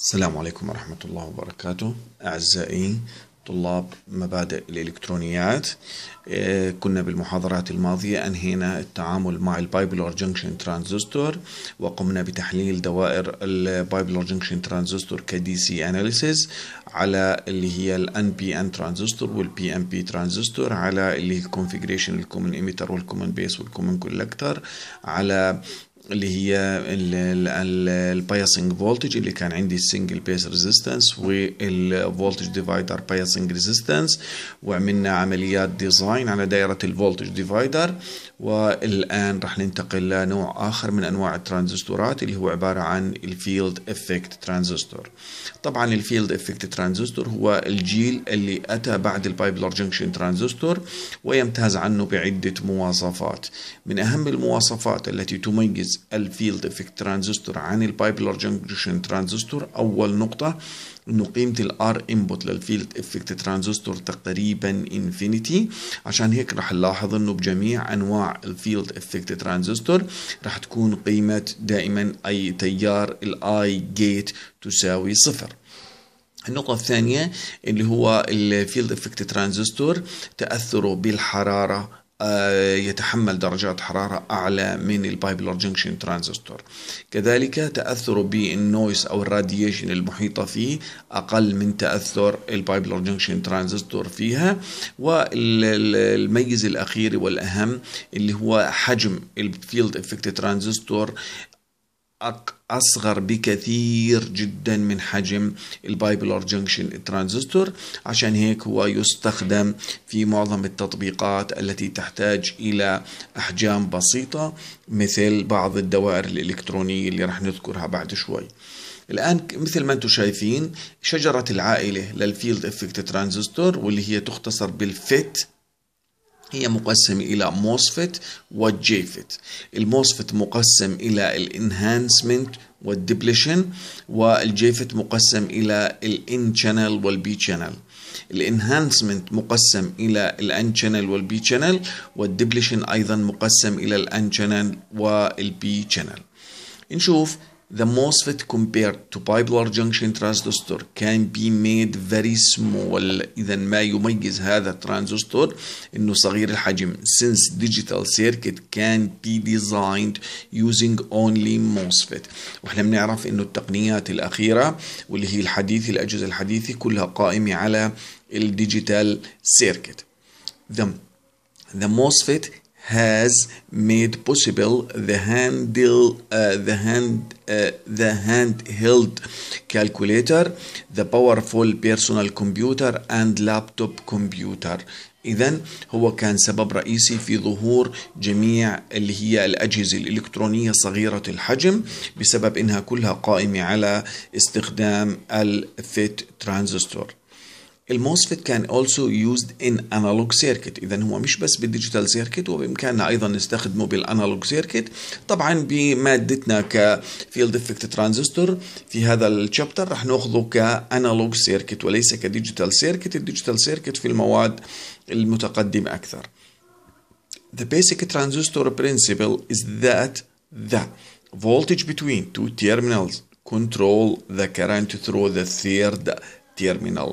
السلام عليكم ورحمة الله وبركاته أعزائي طلاب مبادئ الإلكترونيات إيه، كنا بالمحاضرات الماضية أنهينا التعامل مع البايبلور جنكشن ترانزستور وقمنا بتحليل دوائر البايبلور جنكشن ترانزستور كدي سي أناليسيس على اللي هي الان بي ان ترانزستور والبي ام بي ترانزستور على اللي هي الكونفجريشن الكومن ايميتر والكومن بيس والكومن كولكتر على اللي هي البايسنج فولتج اللي كان عندي السنجل بيس ريزيستنس والفولتج ديفايدر بايسنج ريزيستنس وعملنا عمليات ديزاين على دائره الفولتج ديفايدر والان راح ننتقل لنوع اخر من انواع الترانزستورات اللي هو عباره عن الفيلد افكت ترانزستور طبعا الفيلد افكت ترانزستور هو الجيل اللي اتى بعد البايبلر جنكشن ترانزستور ويمتاز عنه بعده مواصفات من اهم المواصفات التي تميز الفيلد افكت ترانزستور عن البايبلر جنكشن ترانزستور اول نقطه انه قيمه الار انبوت للفيلد افكت ترانزستور تقريبا انفينيتي عشان هيك راح نلاحظ انه بجميع انواع الفيلد افكت ترانزستور راح تكون قيمه دائما اي تيار الاي جيت تساوي صفر النقطة الثانية اللي هو الفيلد افكت ترانزستور تأثره بالحرارة آه، يتحمل درجات حرارة أعلى من البايبلر جنكشن ترانزستور كذلك تأثر بالنويس أو الراديشن المحيطة فيه أقل من تأثر البايبلر جنكشن ترانزستور فيها والميز الأخير والأهم اللي هو حجم الفيلد افكت ترانزستور أصغر بكثير جدا من حجم البايبلر جنكشن ترانزستور عشان هيك هو يستخدم في معظم التطبيقات التي تحتاج إلى أحجام بسيطة مثل بعض الدوائر الإلكترونية اللي رح نذكرها بعد شوي الآن مثل ما أنتم شايفين شجرة العائلة للفيلد افكت ترانزستور واللي هي تختصر بالفيت هي مقسمة إلى موسفت والجيفت الموسفت مقسم إلى الانهانسمنت والدبليشن والجيفت مقسم إلى الان شانل والبي شانل الانهانسمنت مقسم إلى الان شانل والبي شانل والدبليشن أيضا مقسم إلى الان شانل والبي شانل نشوف the MOSFET compared to bipolar junction transistor can be made very small إذا ما يميز هذا الترانزستور إنه صغير الحجم since digital circuit can be designed using only MOSFET وإحنا بنعرف إنه التقنيات الأخيرة واللي هي الحديثة الأجهزة الحديثة كلها قائمة على الديجيتال سيركت the, the MOSFET has made possible the handle uh, the hand uh, the handheld calculator the powerful personal computer and laptop computer إذا هو كان سبب رئيسي في ظهور جميع اللي هي الأجهزة الإلكترونية صغيرة الحجم بسبب إنها كلها قائمة على استخدام الفيت ترانزستور الموسفت كان also used in analog circuit إذا هو مش بس بالديجيتال سيركت وبإمكاننا أيضا نستخدمه بالانالوج سيركت طبعا بمادتنا كفيلد افكت ترانزستور في هذا الشابتر رح ناخذه كانالوج سيركت وليس كديجيتال سيركت الديجيتال سيركت في المواد المتقدمة أكثر The basic transistor principle is that the voltage between two terminals control the current through the third terminal.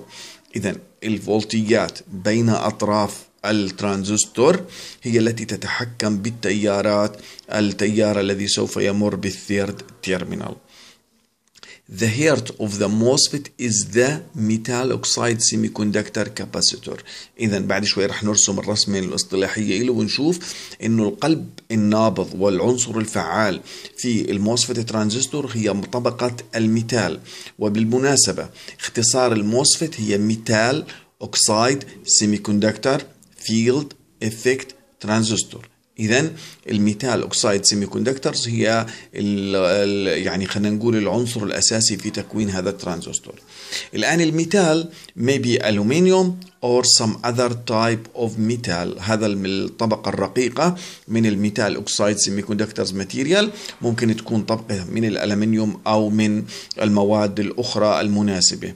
إذا الفولتيات بين أطراف الترانزستور هي التي تتحكم بالتيارات التيار الذي سوف يمر بالثيرد تيرمينال The heart of the MOSFET is the metal oxide semiconductor capacitor. إذا بعد شوي رح نرسم الرسمة الاصطلاحية له ونشوف إنه القلب النابض والعنصر الفعال في الموسفت ترانزستور هي طبقة الميتال وبالمناسبة اختصار الموسفت هي ميتال اوكسايد سيمي كوندكتر فيلد افكت ترانزستور اذا الميتال اوكسايد سيمي كوندكترز هي الـ الـ يعني خلينا نقول العنصر الاساسي في تكوين هذا الترانزستور الان الميتال بي الومنيوم or some other type of metal هذا الطبقة الرقيقة من الميتال اوكسايد سيمي كوندكترز ماتيريال ممكن تكون طبقة من الألمنيوم أو من المواد الأخرى المناسبة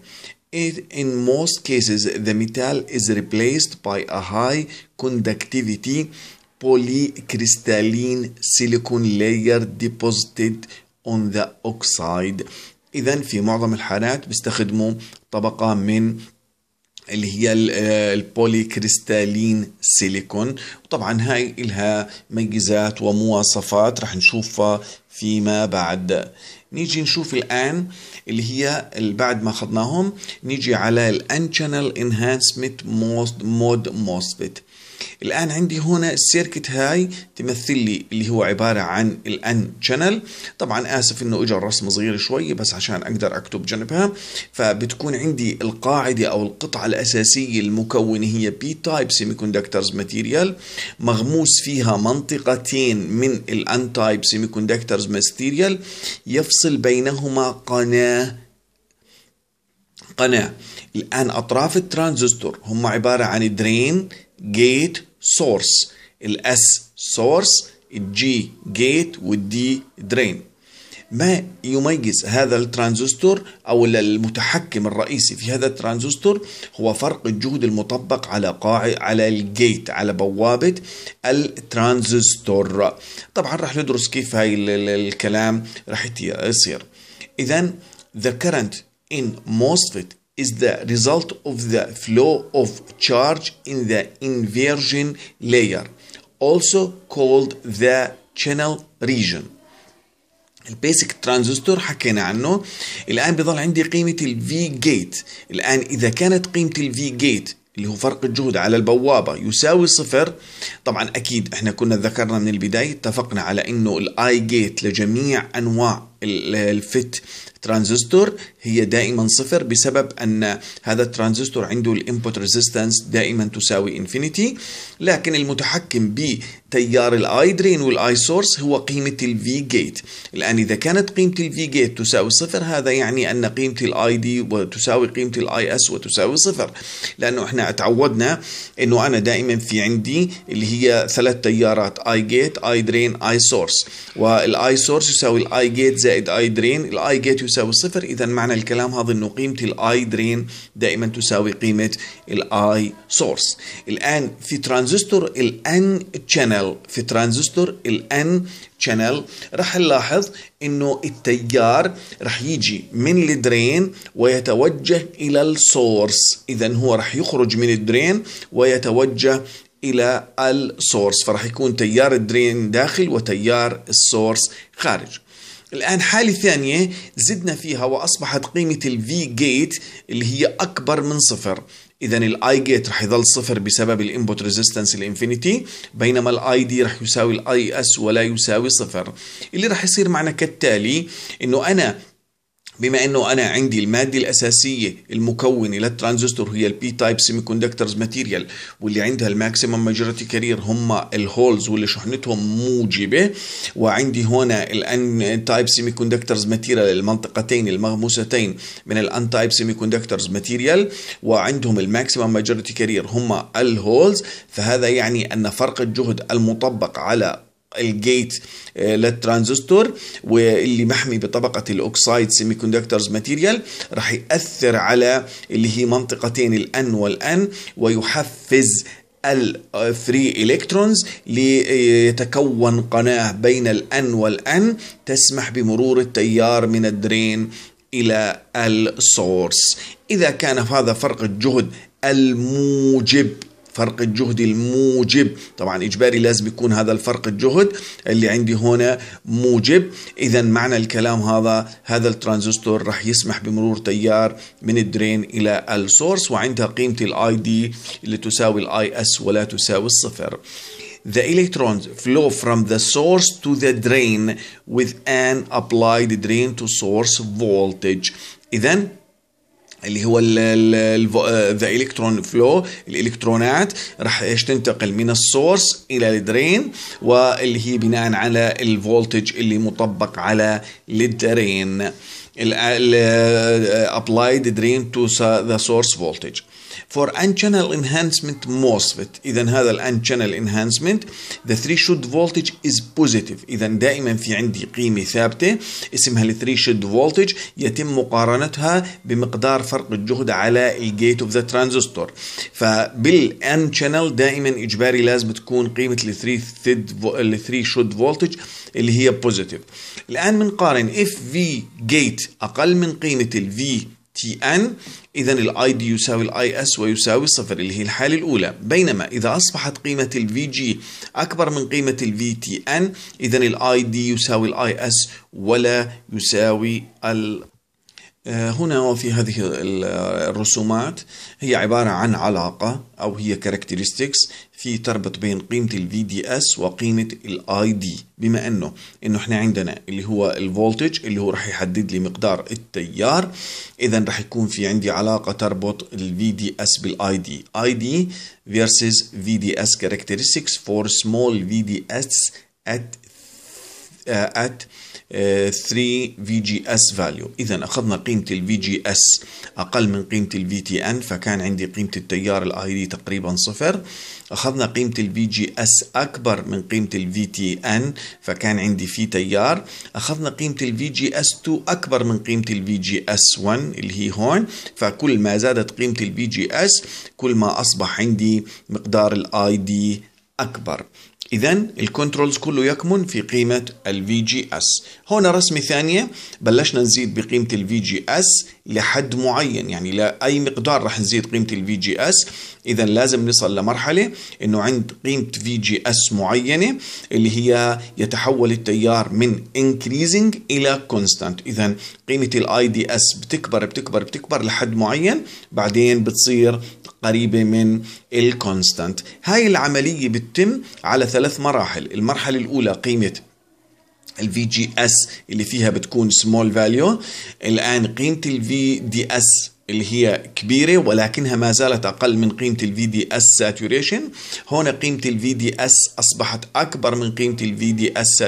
It, in most cases the metal is replaced by a high conductivity polycrystalline silicon layer deposited on the oxide إذا في معظم الحالات بيستخدموا طبقة من اللي هي البولي كريستالين سيليكون وطبعا هاي لها ميزات ومواصفات رح نشوفها فيما بعد نيجي نشوف الآن اللي هي بعد ما أخذناهم نيجي على الان شانل انهانسمنت مود موسفيت الآن عندي هنا السيركت هاي تمثل لي اللي هو عبارة عن الان شانل طبعا آسف إنه اجى الرسم صغير شوي بس عشان أقدر أكتب جنبها فبتكون عندي القاعدة أو القطعة الأساسية المكونة هي بي تايب سيمي كوندكترز ماتيريال مغموس فيها منطقتين من الان تايب سيمي كوندكترز ماتيريال يفصل بينهما قناة قناة الآن أطراف الترانزستور هم عبارة عن درين جيت سورس الاس سورس الجي جيت والدي درين ما يميز هذا الترانزستور او المتحكم الرئيسي في هذا الترانزستور هو فرق الجهد المطبق على قاع على الجيت على بوابه الترانزستور طبعا راح ندرس كيف هاي الكلام راح يصير اذا the current in MOSFET is the result of the flow of charge in the inversion layer also called the channel region البيسك ترانزستور حكينا عنه الآن بضل عندي قيمة الفي جيت الآن إذا كانت قيمة الفي جيت اللي هو فرق الجهد على البوابة يساوي صفر طبعا أكيد احنا كنا ذكرنا من البداية اتفقنا على أنه الآي جيت لجميع أنواع الفت ترانزستور هي دائما صفر بسبب أن هذا الترانزستور عنده الانبوت ريزيستنس دائما تساوي انفينيتي لكن المتحكم بتيار الاي درين والاي سورس هو قيمة الفي جيت الآن إذا كانت قيمة الفي جيت تساوي صفر هذا يعني أن قيمة الاي دي وتساوي قيمة الاي اس وتساوي صفر لأنه احنا اتعودنا أنه أنا دائما في عندي اللي هي ثلاث تيارات اي جيت اي درين اي سورس والاي سورس يساوي الاي جيت زائد اي درين الاي جيت يساوي صفر اذا معنى الكلام هذا انه قيمه الاي درين دائما تساوي قيمه الاي سورس الان في ترانزستور الان تشانل في ترانزستور الان تشانل راح نلاحظ انه التيار راح يجي من الدرين ويتوجه الى السورس اذا هو راح يخرج من الدرين ويتوجه الى السورس فراح يكون تيار الدرين داخل وتيار السورس خارج الآن حالة ثانية زدنا فيها وأصبحت قيمة الـ V جيت اللي هي أكبر من صفر إذا I جيت رح يظل صفر بسبب input resistance الانفينيتي بينما I دي رح يساوي I S ولا يساوي صفر اللي رح يصير معنا كالتالي إنه أنا بما انه انا عندي الماده الاساسيه المكونه للترانزستور هي البي تايب سيمي كوندكترز ماتيريال واللي عندها الماكسيمم ماجورتي كارير هم الهولز واللي شحنتهم موجبه وعندي هنا الان تايب سيمي كوندكترز ماتيريال المنطقتين المغموستين من الان تايب سيمي كوندكترز ماتيريال وعندهم الماكسيمم ماجورتي كارير هم الهولز فهذا يعني ان فرق الجهد المطبق على الجيت آه، للترانزستور واللي محمي بطبقة الأوكسايد سيمي كوندكترز ماتيريال راح يأثر على اللي هي منطقتين الأن والأن ويحفز الفري الكترونز ليتكون قناة بين الأن والأن تسمح بمرور التيار من الدرين إلى السورس إذا كان هذا فرق الجهد الموجب فرق الجهد الموجب طبعا إجباري لازم يكون هذا الفرق الجهد اللي عندي هنا موجب إذا معنى الكلام هذا هذا الترانزستور راح يسمح بمرور تيار من الدرين إلى السورس وعندها قيمة الاي دي اللي تساوي الاي اس ولا تساوي الصفر the electrons flow from the source to the drain with an applied drain to source voltage. Then اللي هو ذا الكترون فلو الالكترونات راح تنتقل من السورس الى الدرين واللي هي بناء على الفولتج اللي مطبق على الدرين الابلايد آه، آه، drain to the source voltage for n-channel enhancement MOSFET إذا هذا الان-channel enhancement the threshold voltage is positive إذا دائما في عندي قيمة ثابتة اسمها ال threshold voltage يتم مقارنتها بمقدار فرق الجهد على الجيت اوف ذا ترانزستور فبال n-channel دائما إجباري لازم تكون قيمة ال threshold voltage اللي هي positive الآن بنقارن if V gate أقل من قيمة ال ان إذا الـ ID يساوي الـ IS ويساوي صفر اللي هي الحالة الأولى بينما إذا أصبحت قيمة الـ VG أكبر من قيمة الـ VTN إذا الـ ID يساوي الـ IS ولا يساوي الـ آه، هنا وفي هذه الرسومات هي عبارة عن علاقة أو هي كاركترستكس في تربط بين قيمة الفي دي اس وقيمة الاي دي بما انه انه احنا عندنا اللي هو الفولتج اللي هو راح يحدد لي مقدار التيار اذا راح يكون في عندي علاقة تربط الفي دي اس بالاي دي اي دي versus في دي اس characteristics for small في دي اس at آه، 3 في جي اس فاليو اذا اخذنا قيمه الفي جي اس اقل من قيمه الفي تي ان فكان عندي قيمه التيار الاي دي تقريبا صفر اخذنا قيمه الفي جي اس اكبر من قيمه الفي تي ان فكان عندي في تيار اخذنا قيمه الفي جي اس 2 اكبر من قيمه الفي جي اس 1 اللي هي هون فكل ما زادت قيمه الفي جي اس كل ما اصبح عندي مقدار الاي دي اكبر إذا الكنترولز كله يكمن في قيمة الفي جي اس هنا رسمة ثانية بلشنا نزيد بقيمة الفي جي اس لحد معين يعني لأي مقدار رح نزيد قيمة الفي جي اس إذا لازم نصل لمرحلة إنه عند قيمة في جي اس معينة اللي هي يتحول التيار من increasing إلى constant إذا قيمة الاي دي اس بتكبر بتكبر بتكبر لحد معين بعدين بتصير قريبة من الكونستانت هاي العملية بتتم على ثلاث مراحل المرحلة الأولى قيمة ال جي اس اللي فيها بتكون سمول فاليو الآن قيمة ال دي اس اللي هي كبيرة ولكنها ما زالت أقل من قيمة ال دي اس هنا هون قيمة ال دي اس أصبحت أكبر من قيمة ال دي اس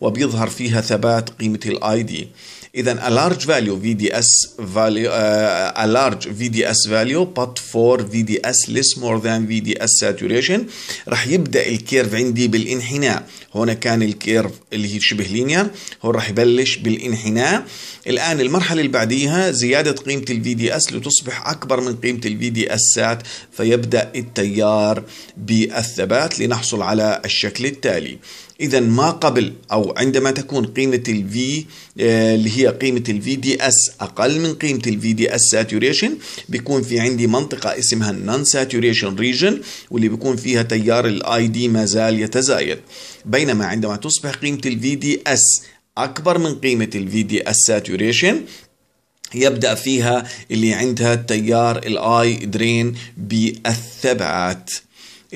وبيظهر فيها ثبات قيمة الاي دي اذا a large value VDS value uh, a large VDS value but for VDS less more than VDS saturation راح يبدا الكيرف عندي بالانحناء هون كان الكيرف اللي هي شبه لينير هون راح يبلش بالانحناء الان المرحله اللي بعديها زياده قيمه ال VDS لتصبح اكبر من قيمه ال VDS sat فيبدا التيار بالثبات لنحصل على الشكل التالي إذا ما قبل أو عندما تكون قيمة الفي آه، اللي هي قيمة الفي دي اس أقل من قيمة الفي دي اس ساتوريشن بيكون في عندي منطقة اسمها النون ساتوريشن ريجن واللي بيكون فيها تيار الاي دي ما زال يتزايد بينما عندما تصبح قيمة الفي دي اس أكبر من قيمة الفي دي اس ساتوريشن يبدأ فيها اللي عندها تيار الاي درين بالثبات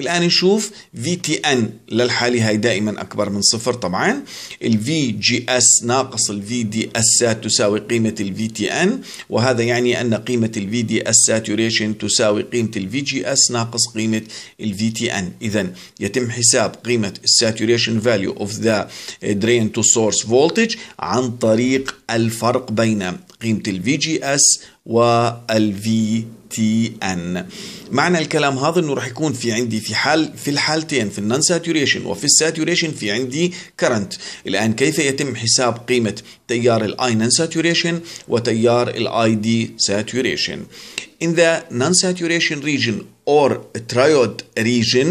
الآن نشوف في تي ان للحالة هاي دائما أكبر من صفر طبعا الفي جي اس ناقص الفي دي اس تساوي قيمة الفي تي ان وهذا يعني أن قيمة الفي دي اس ساتوريشن تساوي قيمة الفي جي اس ناقص قيمة الفي تي ان إذا يتم حساب قيمة الساتوريشن فاليو اوف ذا درين تو سورس فولتج عن طريق الفرق بين قيمة الفي جي اس والفي تي ان معنى الكلام هذا انه راح يكون في عندي في حال في الحالتين في النون ساتوريشن وفي الساتوريشن في عندي كرنت الان كيف يتم حساب قيمه تيار الاي نون ساتوريشن وتيار الاي دي ساتوريشن in the non saturation region or triode region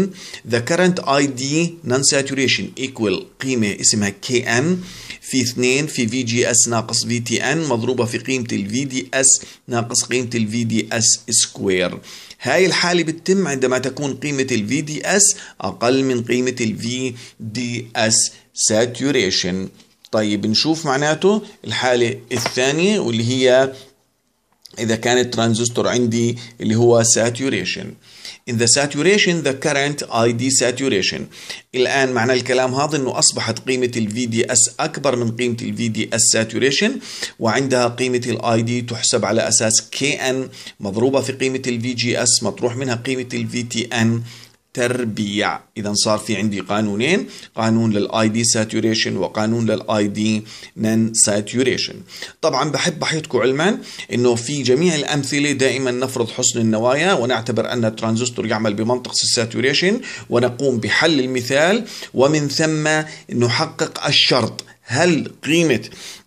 the current id non saturation equal قيمه اسمها كي ان في 2 في في جي اس ناقص في تي ان مضروبة في قيمة الفي دي اس ناقص قيمة الفي دي اس سكوير هاي الحالة بتتم عندما تكون قيمة الفي دي اس أقل من قيمة الفي دي اس ساتوريشن طيب نشوف معناته الحالة الثانية واللي هي إذا كان الترانزستور عندي اللي هو ساتوريشن in the saturation the current ID saturation الآن معنى الكلام هذا أنه أصبحت قيمة ال VDS أكبر من قيمة ال VDS saturation وعندها قيمة ال ID تحسب على أساس KN مضروبة في قيمة ال VGS مطروح منها قيمة ال VTN تربيع اذا صار في عندي قانونين قانون للاي دي ساتوريشن وقانون للاي دي نان ساتوريشن طبعا بحب احيطكم علما انه في جميع الامثله دائما نفرض حسن النوايا ونعتبر ان الترانزستور يعمل بمنطق الساتوريشن ونقوم بحل المثال ومن ثم نحقق الشرط هل قيمة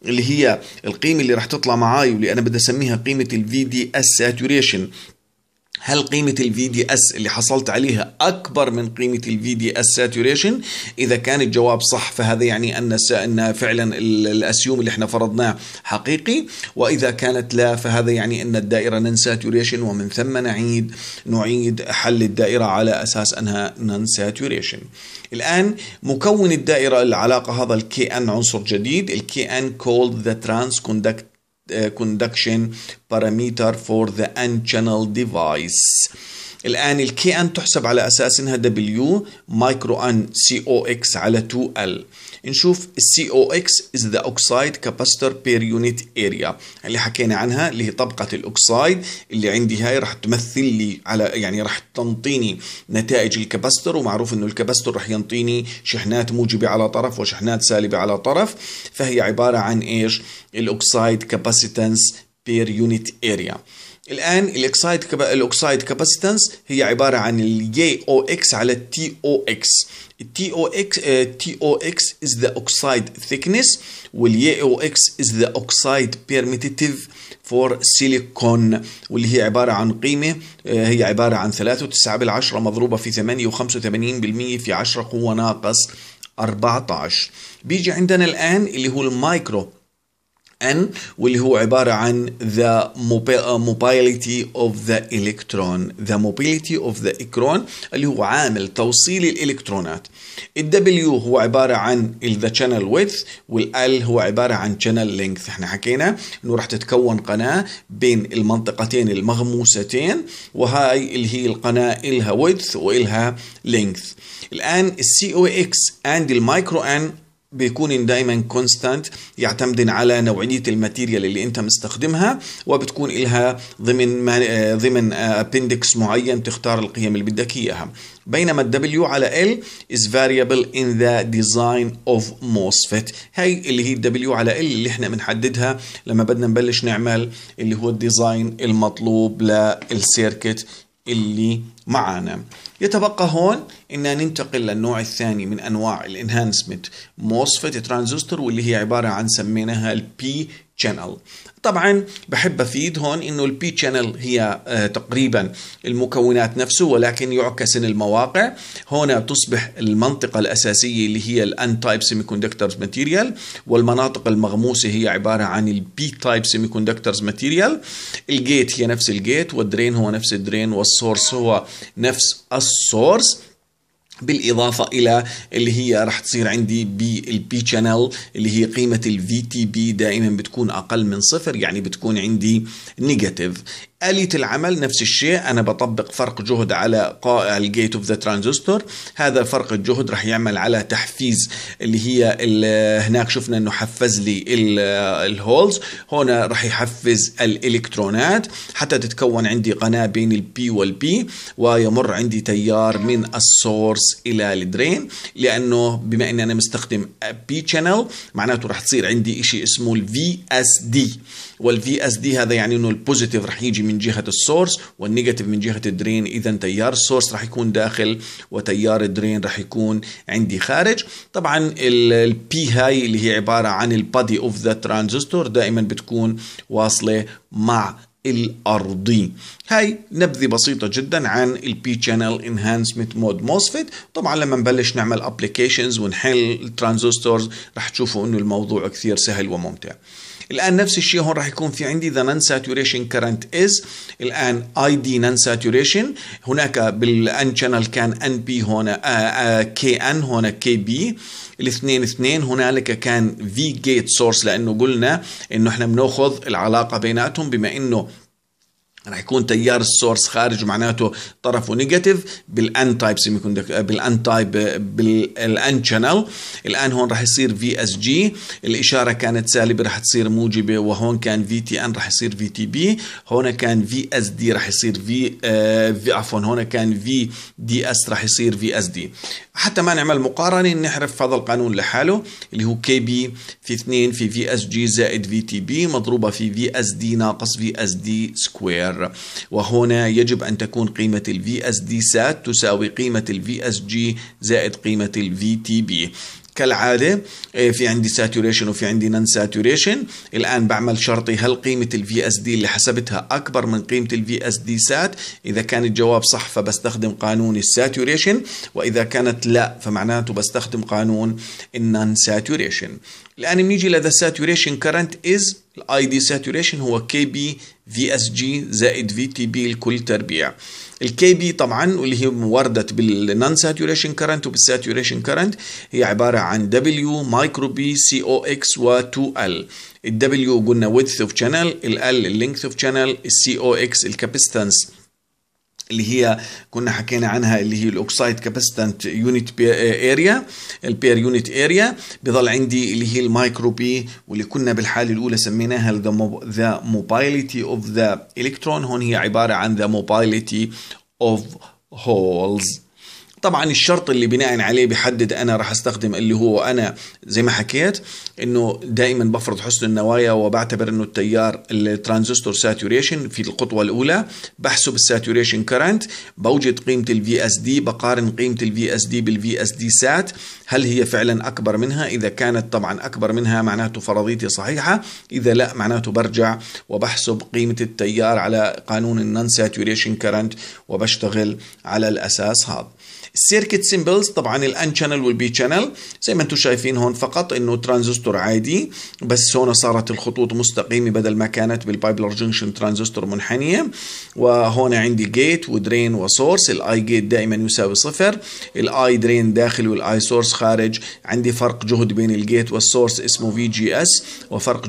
اللي هي القيمة اللي راح تطلع معاي واللي أنا بدي أسميها قيمة الفي دي اس ساتوريشن هل قيمة الـ دي اس اللي حصلت عليها أكبر من قيمة الـ دي اس إذا كان الجواب صح فهذا يعني أن أن فعلا الأسيوم اللي احنا فرضناه حقيقي وإذا كانت لا فهذا يعني أن الدائرة نن saturation ومن ثم نعيد نعيد حل الدائرة على أساس أنها نن saturation. الآن مكون الدائرة العلاقة هذا الكي ان عنصر جديد الكي ان called the transconductor Uh, conduction parameter for the n-channel device الآن الكي ان تحسب على أساس أنها دبليو مايكرو ان سي او اكس على 2 ال نشوف السي او اكس از ذا اوكسايد كاباستر بير يونت اريا اللي حكينا عنها اللي هي طبقه الاوكسايد اللي عندي هاي راح تمثل لي على يعني راح تنطيني نتائج الكاباستر ومعروف انه الكاباستر راح ينطيني شحنات موجبه على طرف وشحنات سالبه على طرف فهي عباره عن ايش الاوكسايد كاباسيتنس بير يونت اريا الان الاكسايد الاوكسايد كاباسيتنس هي عباره عن الجي او اكس على التي او اكس التي او اكس تي او اكس از ذا اوكسايد ثيكنس والجي او اكس از ذا اوكسايد بيرميتيف فور سيليكون واللي هي عباره عن قيمه آه، هي عباره عن 3.9 بالعشره مضروبه في 8.85% في 10 قوه ناقص 14 بيجي عندنا الان اللي هو المايكرو ان واللي هو عباره عن ذا uh, mobility اوف ذا الكترون ذا mobility اوف ذا الكترون اللي هو عامل توصيل الالكترونات الدبليو هو عباره عن ذا شانل width والال هو عباره عن شانل لينث احنا حكينا انه راح تتكون قناه بين المنطقتين المغموستين وهاي اللي هي القناه الها width والها لينث الان السي او اكس اند المايكرو ان بيكون دائما كونستانت يعتمد على نوعيه الماتيريال اللي انت مستخدمها وبتكون لها ضمن آه، ضمن ابندكس آه، معين تختار القيم اللي بدك اياها بينما الدبليو على ال is variable in the design of MOSFET هاي اللي هي الدبليو على ال اللي احنا بنحددها لما بدنا نبلش نعمل اللي هو الديزاين المطلوب للسيركت اللي معانا يتبقى هون ان ننتقل للنوع الثاني من انواع الانهانسمنت موسفيت ترانزستور واللي هي عباره عن سميناها البي channel طبعا بحب افيد هون انه البي شانل هي آه، تقريبا المكونات نفسه ولكن يعكس المواقع هنا تصبح المنطقه الاساسيه اللي هي الان تايب سيمي كوندكتورز ماتيريال والمناطق المغموسه هي عباره عن البي تايب سيمي كوندكتورز ماتيريال الجيت هي نفس الجيت والدرين هو نفس الدرين والسورس هو نفس السورس بالإضافة إلى اللي هي رح تصير عندي بالبي شانل اللي هي قيمة الفي تي بي دائما بتكون أقل من صفر يعني بتكون عندي نيجاتيف آلية العمل نفس الشيء أنا بطبق فرق جهد على قائع الجيت اوف ذا ترانزستور هذا فرق الجهد راح يعمل على تحفيز اللي هي هناك شفنا أنه حفز لي الهولز هنا راح يحفز الإلكترونات حتى تتكون عندي قناة بين البي والبي ويمر عندي تيار من السورس إلى الدرين لأنه بما أني أنا مستخدم بي شانل معناته راح تصير عندي شيء اسمه الفي اس دي والفي اس دي هذا يعني انه البوزيتيف راح يجي من جهه السورس والنيجاتيف من جهه الدرين اذا تيار السورس راح يكون داخل وتيار الدرين راح يكون عندي خارج طبعا البي هاي اللي هي عباره عن البادي اوف ذا ترانزستور دائما بتكون واصله مع الارضي هاي نبذه بسيطه جدا عن البي شانل انهانسمنت مود موسفيت طبعا لما نبلش نعمل ابلكيشنز ونحل الترانزستورز رح تشوفوا انه الموضوع كثير سهل وممتع الآن نفس الشيء هون راح يكون في عندي ذا نان ساتوريشن كرنت از الآن اي دي نان ساتوريشن هناك بالان شانل كان ان بي هنا كي ان هنا كي بي الاثنين اثنين هنالك كان في جيت سورس لانه قلنا انه احنا بناخذ العلاقه بيناتهم بما انه رح يكون تيار السورس خارج معناته طرفه نيجاتيف بالان تايب سيمي كوندكتور بالان تايب بالان شانل الان هون رح يصير في اس جي الاشاره كانت سالبه رح تصير موجبه وهون كان في تي ان رح يصير في تي بي هون كان في اس دي رح يصير في في آه، عفوا هون كان في دي اس رح يصير في اس دي حتى ما نعمل مقارنه نحرف هذا القانون لحاله اللي هو كي بي في 2 في في اس جي زائد في تي بي مضروبه في في اس دي ناقص في اس دي سكوير وهنا يجب ان تكون قيمه الفي اس دي سات تساوي قيمه الفي اس جي زائد قيمه الفي تي بي كالعاده إيه، في عندي ساتوريشن وفي عندي نان ساتوريشن الان بعمل شرطي هل قيمه الـ VSD اللي حسبتها اكبر من قيمه الـ VSD سات اذا كان الجواب صح فبستخدم قانون الساتوريشن واذا كانت لا فمعناته بستخدم قانون النان ساتوريشن الان بنيجي لذا ساتوريشن كرنت از الاي دي ساتوريشن هو كي بي في اس جي زائد في تي بي لكل تربيع الكي بي طبعا واللي هي موردة بالنون ساتوريشن كرنت وبالساتوريشن كرنت هي عبارة عن دبليو مايكرو بي سي او اكس و 2 ال الدبليو قلنا ويدث اوف شانل ال لينث اوف شانل السي او اكس الكابستنس اللي هي كنا حكينا عنها اللي هي الاوكسايد كاباسيتانت يونت اريا البير يونت اريا بضل عندي اللي هي المايكرو بي واللي كنا بالحاله الاولى سميناها ذا موبايلتي اوف ذا الكترون هون هي عباره عن ذا موبايلتي اوف هولز طبعا الشرط اللي بناء عليه بحدد انا راح استخدم اللي هو انا زي ما حكيت انه دائما بفرض حسن النوايا وبعتبر انه التيار الترانزستور ساتوريشن في الخطوه الاولى بحسب الساتوريشن كرنت بوجد قيمه الفي اس دي بقارن قيمه الفي اس دي بالفي اس دي سات هل هي فعلا اكبر منها اذا كانت طبعا اكبر منها معناته فرضيتي صحيحه اذا لا معناته برجع وبحسب قيمه التيار على قانون النون ساتوريشن كرنت وبشتغل على الاساس هذا السيركت سيمبلز طبعا الان شانل والبي شانل زي ما انتم شايفين هون فقط انه ترانزستور عادي بس هون صارت الخطوط مستقيمه بدل ما كانت بالبايبلر جنكشن ترانزستور منحنيه وهون عندي جيت ودرين وسورس الاي جيت دائما يساوي صفر الاي درين داخل والاي سورس خارج عندي فرق جهد بين الجيت والسورس اسمه في جي اس وفرق